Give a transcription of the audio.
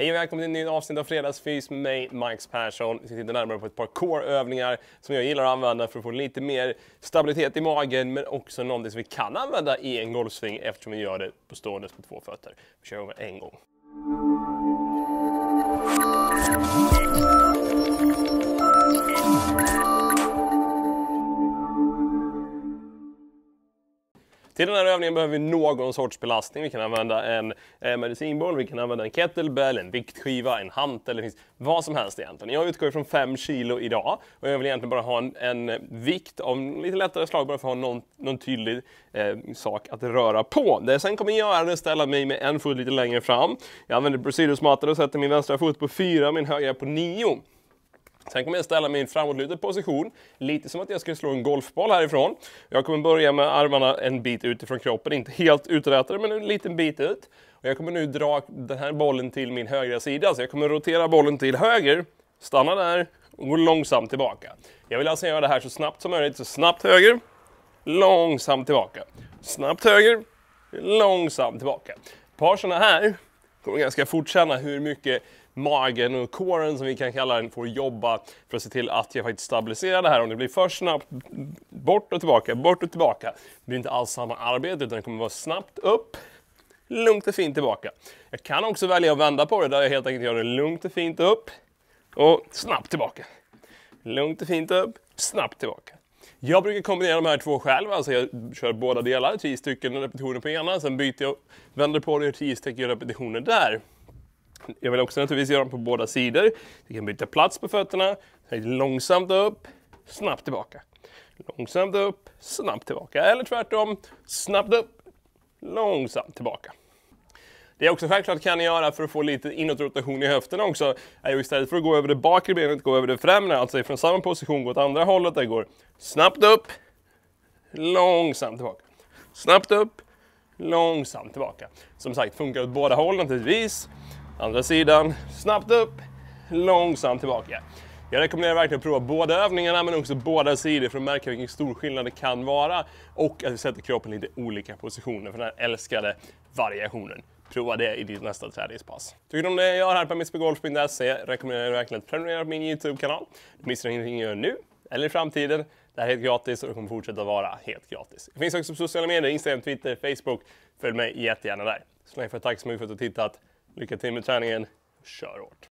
Hej och välkommen till en ny avsnitt av Fredagsfys med mig, Max Persson. Vi ska titta närmare på ett par coreövningar som jag gillar att använda för att få lite mer stabilitet i magen, men också någonting som vi kan använda i en golfsving eftersom vi gör det på ståendes på två fötter. Vi kör över en gång. Till den här övningen behöver vi någon sorts belastning. Vi kan använda en eh, medicinboll, vi kan använda en kettlebell, en viktskiva, en hantel, det finns vad som helst egentligen. Jag utgår från 5 kilo idag och jag vill egentligen bara ha en, en vikt av lite lättare slag bara för att ha någon, någon tydlig eh, sak att röra på. Det jag sen kommer göra är att ställa mig med en fot lite längre fram. Jag använder brasilusmattan och sätter min vänstra fot på 4, min högra på 9. Sen kommer jag ställa mig i en framåtlutad position, lite som att jag skulle slå en golfboll härifrån. Jag kommer börja med armarna en bit utifrån kroppen, inte helt uträtade men en liten bit ut. Och jag kommer nu dra den här bollen till min högra sida, så jag kommer rotera bollen till höger, stanna där och gå långsamt tillbaka. Jag vill alltså göra det här så snabbt som möjligt, så snabbt höger, långsamt tillbaka. Snabbt höger, långsamt tillbaka. Ett par sådana här Frågan ska fort känna hur mycket magen och coren som vi kan kalla den får jobba för att se till att jag faktiskt stabiliserar det här. Om det blir för snabbt, bort och tillbaka, bort och tillbaka. Det blir inte alls samma arbete utan det kommer vara snabbt upp, lugnt och fint tillbaka. Jag kan också välja att vända på det där jag helt enkelt gör det lugnt och fint upp och snabbt tillbaka. Lugnt och fint upp, snabbt tillbaka. Jag brukar kombinera de här två själv, alltså jag kör båda delar, 10 stycken repetitioner på ena, sen byter jag, vänder på det och gör 10 stycken repetitioner där. Jag vill också naturligtvis göra dem på båda sidor. Jag kan byta plats på fötterna, långsamt upp, snabbt tillbaka. Långsamt upp, snabbt tillbaka. Eller tvärtom, snabbt upp, långsamt tillbaka. Det jag också självklart kan göra för att få lite inåtrotation i höfterna också är ju istället för att gå över det bakre benet, gå över det främre. Alltså från samma position gå åt andra hållet. Det går snabbt upp, långsamt tillbaka. Snabbt upp, långsamt tillbaka. Som sagt, funkar åt båda håll naturligtvis. Andra sidan, snabbt upp, långsamt tillbaka. Jag rekommenderar verkligen att prova båda övningarna men också båda sidor för att märka vilken stor skillnad det kan vara och att vi sätter kroppen i lite olika positioner för den här älskade variationen. Prova det i ditt nästa träningspass. Tycker du om det jag gör här på mspgolf.se rekommenderar jag verkligen att prenumerera på min Youtube-kanal. Du missar ingenting jag gör nu eller i framtiden. Det här är helt gratis och det kommer fortsätta vara helt gratis. Det finns också på sociala medier, Instagram, Twitter, Facebook. Följ mig jättegärna där. Så länge får jag tack så mycket för att du har tittat. Lycka till med träningen. Kör hårt!